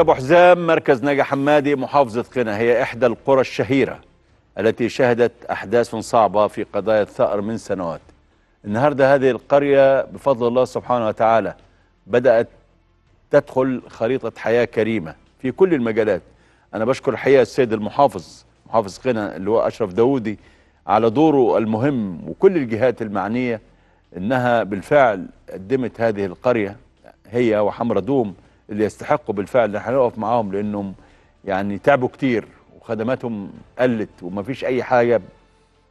ابو حزام مركز نجا حمادي محافظه قنا هي احدى القرى الشهيره التي شهدت احداث صعبه في قضايا الثأر من سنوات. النهارده هذه القريه بفضل الله سبحانه وتعالى بدات تدخل خريطه حياه كريمه في كل المجالات. انا بشكر الحقيقه السيد المحافظ محافظ قنا اللي هو اشرف داوودي على دوره المهم وكل الجهات المعنيه انها بالفعل قدمت هذه القريه هي وحمر دوم اللي يستحقوا بالفعل احنا نقف معاهم لانهم يعني تعبوا كتير وخدماتهم قلت وما فيش اي حاجه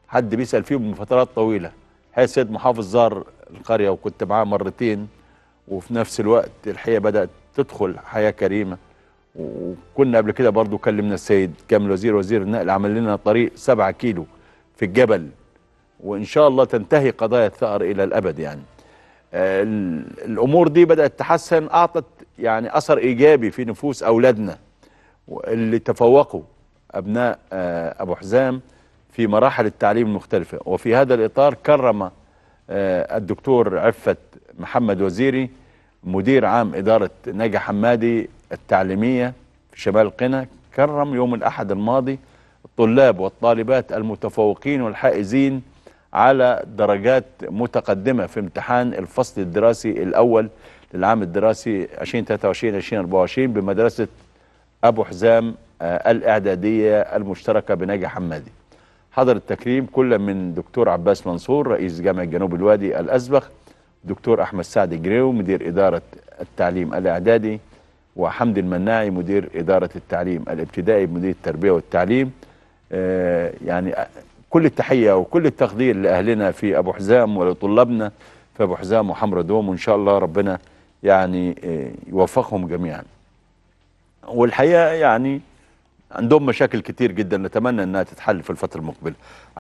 حد بيسال فيهم من فترات طويله هاي سيد محافظ زار القريه وكنت معاه مرتين وفي نفس الوقت الحقيقه بدات تدخل حياه كريمه وكنا قبل كده برضو كلمنا السيد كامل وزير وزير النقل عمل لنا طريق سبعة كيلو في الجبل وان شاء الله تنتهي قضايا الثأر الى الابد يعني آه، الامور دي بدات تتحسن اعطت يعني أثر إيجابي في نفوس أولادنا اللي تفوقوا أبناء آه، أبو حزام في مراحل التعليم المختلفة وفي هذا الإطار كرم آه، الدكتور عفت محمد وزيري مدير عام إدارة نجا حمادي التعليمية في شمال قنا كرم يوم الأحد الماضي الطلاب والطالبات المتفوقين والحائزين على درجات متقدمة في امتحان الفصل الدراسي الأول للعام الدراسي 2023-2024 بمدرسة أبو حزام آه، الإعدادية المشتركة بناجي حمادي حضر التكريم كل من دكتور عباس منصور رئيس جامعة جنوب الوادي الأسبخ دكتور أحمد سعد جريو مدير إدارة التعليم الإعدادي وحمد المناعي مدير إدارة التعليم الابتدائي بمديرية التربية والتعليم آه، يعني كل التحية وكل التقدير لأهلنا في أبو حزام ولطلابنا في أبو حزام وحمرة دوم وإن شاء الله ربنا يعني آه، يوفقهم جميعا والحقيقة يعني عندهم مشاكل كتير جدا نتمنى أنها تتحل في الفترة المقبلة